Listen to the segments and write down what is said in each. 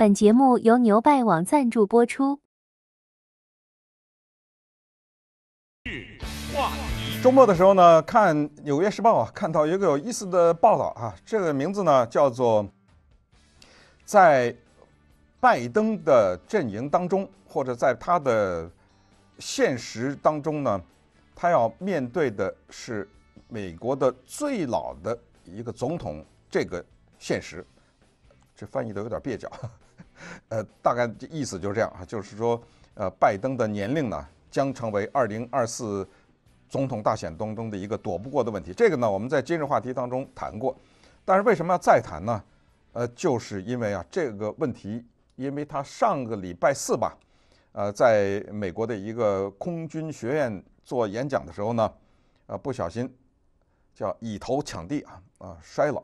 本节目由牛拜网赞助播出。周末的时候呢，看《纽约时报》啊，看到一个有意思的报道啊，这个名字呢叫做“在拜登的阵营当中，或者在他的现实当中呢，他要面对的是美国的最老的一个总统这个现实”，这翻译的有点蹩脚。呃，大概意思就是这样啊，就是说，呃，拜登的年龄呢，将成为二零二四总统大选当中的一个躲不过的问题。这个呢，我们在今日话题当中谈过，但是为什么要再谈呢？呃，就是因为啊，这个问题，因为他上个礼拜四吧，呃，在美国的一个空军学院做演讲的时候呢，呃，不小心叫以头抢地啊啊摔了，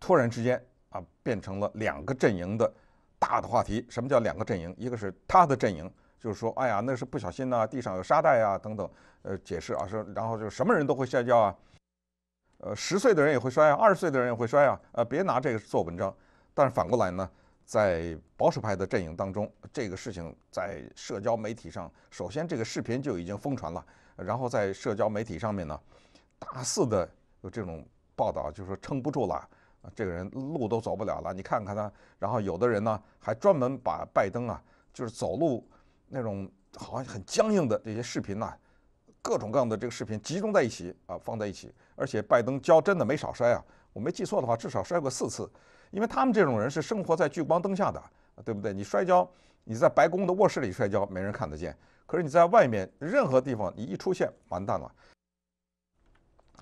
突然之间。啊，变成了两个阵营的大的话题。什么叫两个阵营？一个是他的阵营，就是说，哎呀，那是不小心呐，地上有沙袋啊，等等，呃，解释啊，说，然后就什么人都会摔跤啊，呃，十岁的人也会摔啊，二十岁的人也会摔啊，呃，别拿这个做文章。但是反过来呢，在保守派的阵营当中，这个事情在社交媒体上，首先这个视频就已经疯传了，然后在社交媒体上面呢，大肆的有这种报道，就说撑不住了。啊，这个人路都走不了了，你看看他。然后有的人呢，还专门把拜登啊，就是走路那种好像很僵硬的这些视频呢，各种各样的这个视频集中在一起啊，放在一起。而且拜登跤真的没少摔啊，我没记错的话，至少摔过四次。因为他们这种人是生活在聚光灯下的，对不对？你摔跤，你在白宫的卧室里摔跤没人看得见，可是你在外面任何地方，你一出现完蛋了，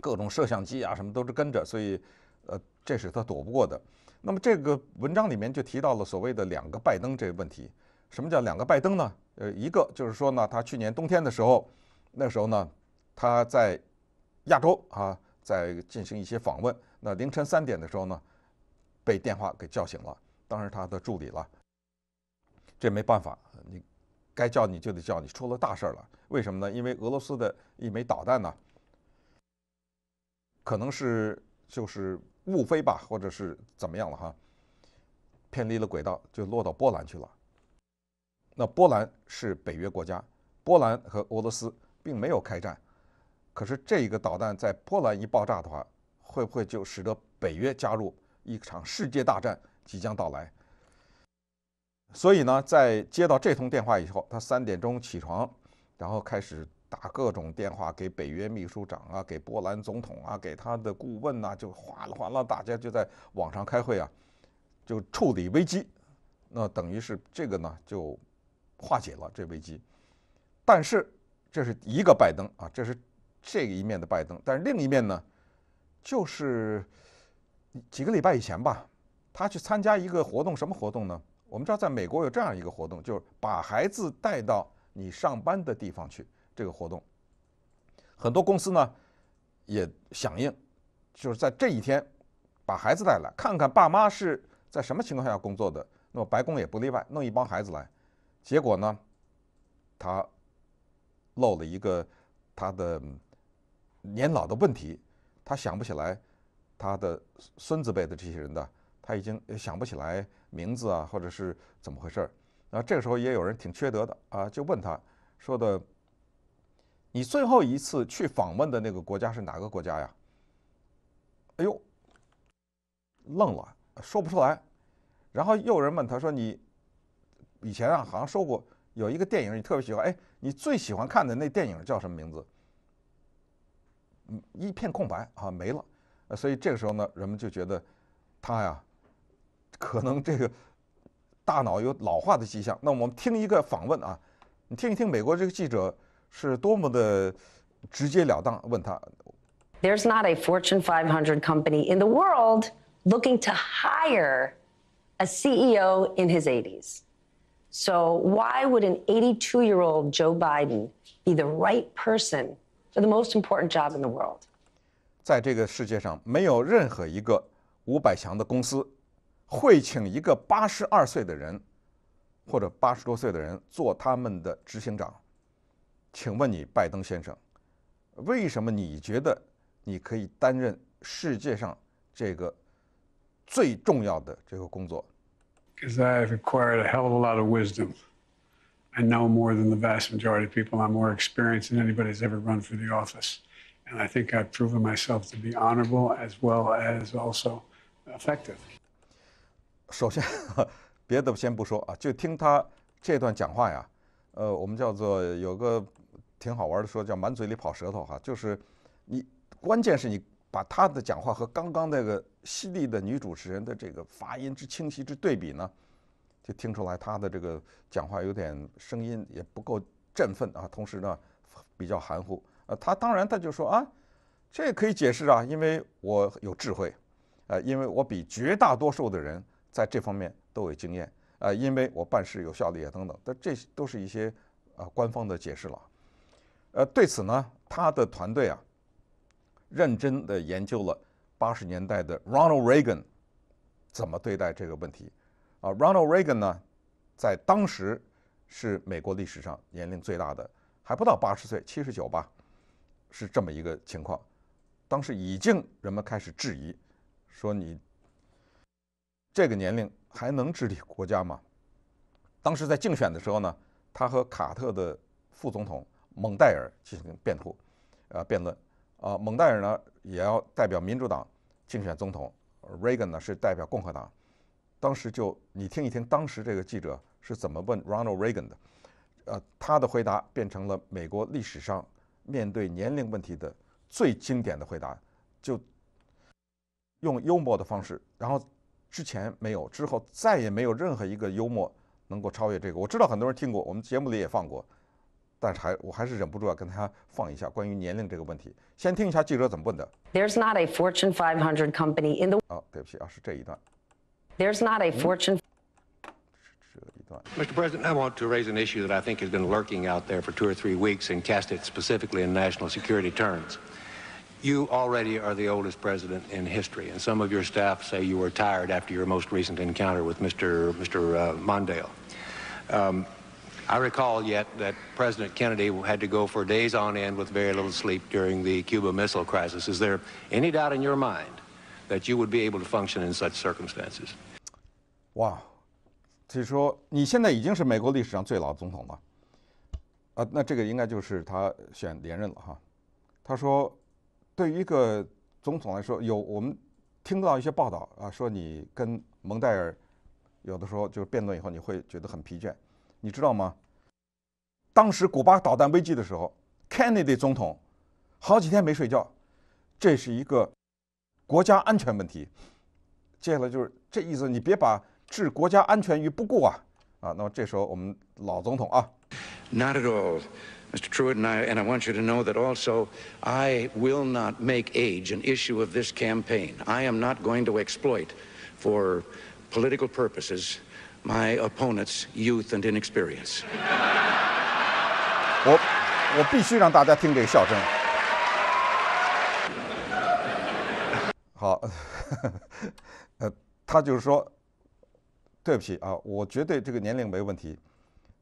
各种摄像机啊什么都是跟着，所以。呃，这是他躲不过的。那么这个文章里面就提到了所谓的“两个拜登”这个问题。什么叫“两个拜登”呢？呃，一个就是说呢，他去年冬天的时候，那时候呢，他在亚洲啊，在进行一些访问。那凌晨三点的时候呢，被电话给叫醒了，当然他的助理了。这没办法，你该叫你就得叫你，出了大事儿了。为什么呢？因为俄罗斯的一枚导弹呢，可能是就是。误飞吧，或者是怎么样了哈？偏离了轨道就落到波兰去了。那波兰是北约国家，波兰和俄罗斯并没有开战。可是这一个导弹在波兰一爆炸的话，会不会就使得北约加入一场世界大战即将到来？所以呢，在接到这通电话以后，他三点钟起床，然后开始。打各种电话给北约秘书长啊，给波兰总统啊，给他的顾问呐，就哗啦哗啦，大家就在网上开会啊，就处理危机，那等于是这个呢就化解了这危机。但是这是一个拜登啊，这是这一面的拜登。但是另一面呢，就是几个礼拜以前吧，他去参加一个活动，什么活动呢？我们知道，在美国有这样一个活动，就是把孩子带到你上班的地方去。这个活动，很多公司呢也响应，就是在这一天把孩子带来，看看爸妈是在什么情况下工作的。那么白宫也不例外，弄一帮孩子来，结果呢，他漏了一个他的年老的问题，他想不起来他的孙子辈的这些人的，他已经想不起来名字啊，或者是怎么回事儿。那这个时候也有人挺缺德的啊，就问他说的。你最后一次去访问的那个国家是哪个国家呀？哎呦，愣了，说不出来。然后又有人问他说：“你以前啊，好像说过有一个电影你特别喜欢，哎，你最喜欢看的那电影叫什么名字？”嗯，一片空白啊，没了。所以这个时候呢，人们就觉得他呀，可能这个大脑有老化的迹象。那我们听一个访问啊，你听一听美国这个记者。是多么的直截了当？问他，There's not a Fortune 500 company in the world looking to hire a CEO in his 80s. So why would an 82-year-old Joe Biden be the right person for the most important job in the world？在这个世界上，没有任何一个五百强的公司会请一个八十二岁的人或者八十多岁的人做他们的执行长。请问你，拜登先生，为什么你觉得你可以担任世界上这个最重要的这个工作？Because I have acquired a hell of a lot of wisdom. I know more than the vast majority of people. I'm more experienced than anybody's ever run for the office. And I think I've proven myself to be honorable as well as also effective. 首先，别的先不说啊，就听他这段讲话呀，呃，我们叫做有个 挺好玩的，说叫满嘴里跑舌头哈，就是你关键是你把他的讲话和刚刚那个犀利的女主持人的这个发音之清晰之对比呢，就听出来他的这个讲话有点声音也不够振奋啊，同时呢比较含糊。呃，他当然他就说啊，这可以解释啊，因为我有智慧，呃，因为我比绝大多数的人在这方面都有经验啊，因为我办事有效率啊等等，但这都是一些呃官方的解释了。呃，对此呢，他的团队啊，认真的研究了八十年代的 Ronald Reagan 怎么对待这个问题。啊，Ronald Reagan 呢，在当时是美国历史上年龄最大的，还不到八十岁，七十九吧，是这么一个情况。当时已经人们开始质疑，说你这个年龄还能治理国家吗？当时在竞选的时候呢，他和卡特的副总统。蒙代尔进行辩护，呃，辩论，呃，蒙代尔呢也要代表民主党竞选总统，Reagan 呢是代表共和党。当时就你听一听，当时这个记者是怎么问 Ronald Reagan 的，呃，他的回答变成了美国历史上面对年龄问题的最经典的回答，就用幽默的方式，然后之前没有，之后再也没有任何一个幽默能够超越这个。我知道很多人听过，我们节目里也放过。但是还我还是忍不住要跟大家放一下关于年龄这个问题。先听一下记者怎么问的。There's not a Fortune 500 company in the 哦，对不起啊，是这一段。There's not a Fortune. Mr. President, I want to raise an issue that I think has been lurking out there for two or three weeks and cast it specifically in national security terms. You already are the oldest president in history, and some of your staff say you were tired after your most recent encounter with Mr. Mr. Uh, Mondale. Um, I recall yet that President Kennedy had to go for days on end with very little sleep during the Cuba missile crisis. Is there any doubt in your mind that you would be able to function in such circumstances? Wow，就说你现在已经是美国历史上最老总统了。啊，那这个应该就是他选连任了哈。他说，对于一个总统来说，有我们听到一些报道啊，说你跟蒙代尔有的时候就是辩论以后，你会觉得很疲倦。你知道吗？当时古巴导弹危机的时候，Kennedy 总统好几天没睡觉。这是一个国家安全问题。接下来就是这意思，你别把置国家安全于不顾啊！啊，那么这时候我们老总统啊，Not at all, Mr. t r u i t t and I, and I want you to know that also I will not make age an issue of this campaign. I am not going to exploit for political purposes. My opponents' youth and inexperience。我我必须让大家听这个笑声。好，呃，他就是说，对不起啊，我绝对这个年龄没问题，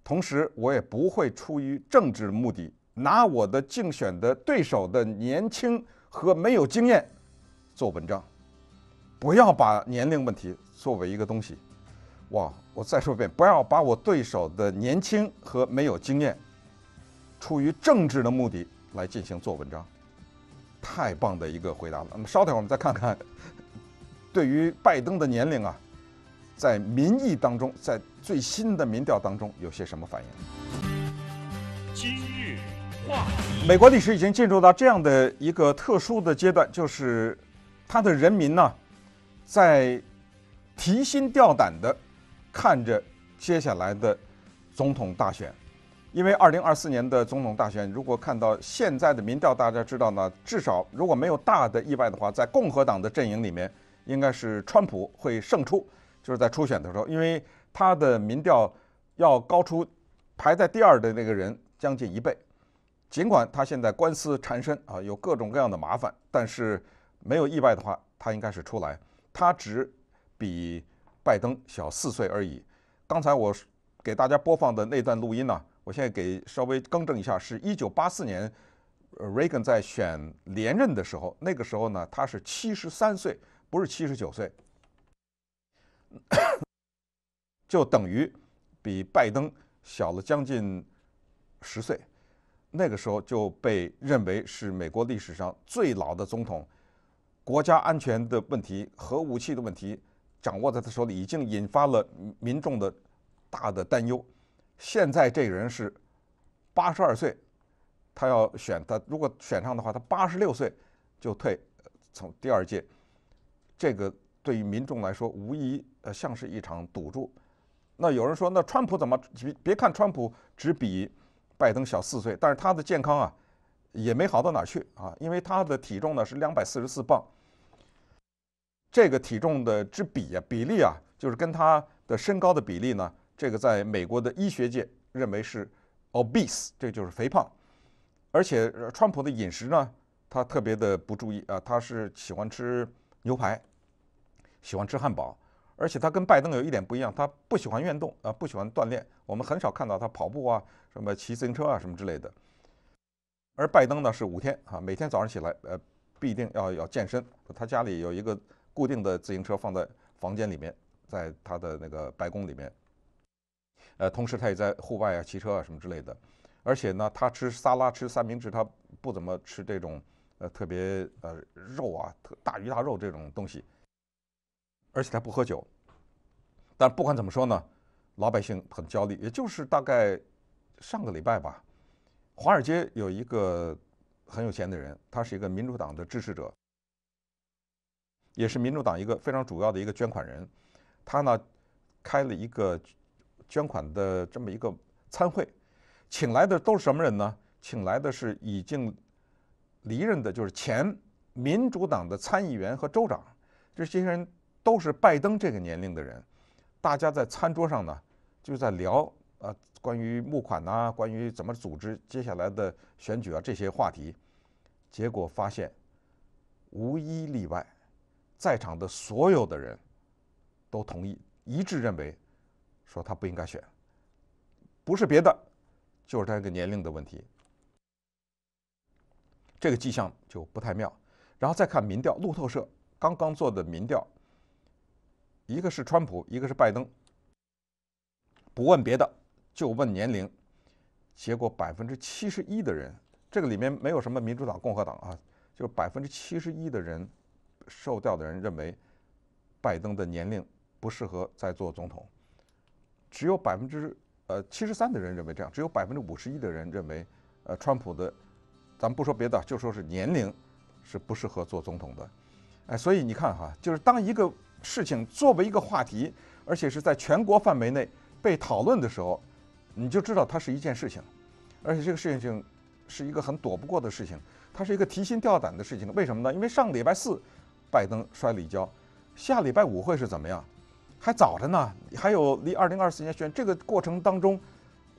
同时我也不会出于政治目的拿我的竞选的对手的年轻和没有经验做文章，不要把年龄问题作为一个东西。哇！我再说一遍，不要把我对手的年轻和没有经验，出于政治的目的来进行做文章。太棒的一个回答了。那么稍等会我们再看看，对于拜登的年龄啊，在民意当中，在最新的民调当中有些什么反应？今日话题：美国历史已经进入到这样的一个特殊的阶段，就是他的人民呢，在提心吊胆的。看着接下来的总统大选，因为二零二四年的总统大选，如果看到现在的民调，大家知道呢，至少如果没有大的意外的话，在共和党的阵营里面，应该是川普会胜出，就是在初选的时候，因为他的民调要高出排在第二的那个人将近一倍。尽管他现在官司缠身啊，有各种各样的麻烦，但是没有意外的话，他应该是出来。他只比。拜登小四岁而已。刚才我给大家播放的那段录音呢，我现在给稍微更正一下，是一九八四年，Reagan 在选连任的时候，那个时候呢，他是七十三岁，不是七十九岁，就等于比拜登小了将近十岁。那个时候就被认为是美国历史上最老的总统。国家安全的问题，核武器的问题。掌握在他手里，已经引发了民众的大的担忧。现在这个人是八十二岁，他要选，他如果选上的话，他八十六岁就退，从第二届。这个对于民众来说，无疑呃像是一场赌注。那有人说，那川普怎么别别看川普只比拜登小四岁，但是他的健康啊也没好到哪去啊，因为他的体重呢是两百四十四磅。这个体重的之比啊，比例啊，就是跟他的身高的比例呢，这个在美国的医学界认为是 obese，这就是肥胖。而且川普的饮食呢，他特别的不注意啊，他是喜欢吃牛排，喜欢吃汉堡，而且他跟拜登有一点不一样，他不喜欢运动啊，不喜欢锻炼。我们很少看到他跑步啊，什么骑自行车啊，什么之类的。而拜登呢，是五天啊，每天早上起来呃，必定要要健身，他家里有一个。固定的自行车放在房间里面，在他的那个白宫里面，呃，同时他也在户外啊骑车啊什么之类的，而且呢，他吃沙拉，吃三明治，他不怎么吃这种呃特别呃肉啊、大鱼大肉这种东西，而且他不喝酒。但不管怎么说呢，老百姓很焦虑。也就是大概上个礼拜吧，华尔街有一个很有钱的人，他是一个民主党的支持者。也是民主党一个非常主要的一个捐款人，他呢开了一个捐款的这么一个参会，请来的都是什么人呢？请来的是已经离任的，就是前民主党的参议员和州长，这些人都是拜登这个年龄的人。大家在餐桌上呢，就在聊啊，关于募款呐，关于怎么组织接下来的选举啊这些话题。结果发现，无一例外。在场的所有的人，都同意一致认为，说他不应该选。不是别的，就是他这个年龄的问题。这个迹象就不太妙。然后再看民调，路透社刚刚做的民调，一个是川普，一个是拜登。不问别的，就问年龄。结果百分之七十一的人，这个里面没有什么民主党、共和党啊，就是百分之七十一的人。受调的人认为，拜登的年龄不适合在做总统，只有百分之呃七十三的人认为这样，只有百分之五十一的人认为，呃，川普的，咱们不说别的，就说是年龄是不适合做总统的，哎，所以你看哈，就是当一个事情作为一个话题，而且是在全国范围内被讨论的时候，你就知道它是一件事情，而且这个事情是一个很躲不过的事情，它是一个提心吊胆的事情。为什么呢？因为上礼拜四。拜登摔了一跤，下礼拜五会是怎么样？还早着呢，还有离二零二四年选这个过程当中，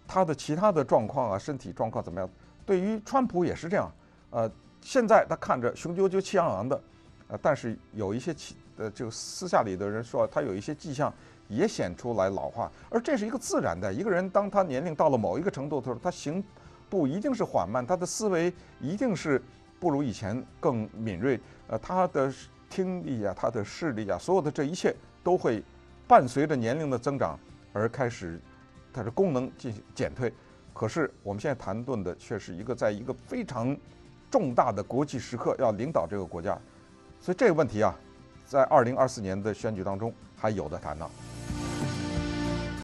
他的其他的状况啊，身体状况怎么样？对于川普也是这样，呃，现在他看着雄赳赳、气昂昂的，呃，但是有一些气呃，就私下里的人说他有一些迹象也显出来老化，而这是一个自然的。一个人当他年龄到了某一个程度的时候，他行步一定是缓慢，他的思维一定是不如以前更敏锐，呃，他的。听力啊，他的视力啊，所有的这一切都会伴随着年龄的增长而开始他的功能进行减退。可是我们现在谈论的却是一个，在一个非常重大的国际时刻要领导这个国家，所以这个问题啊，在二零二四年的选举当中还有的谈呢。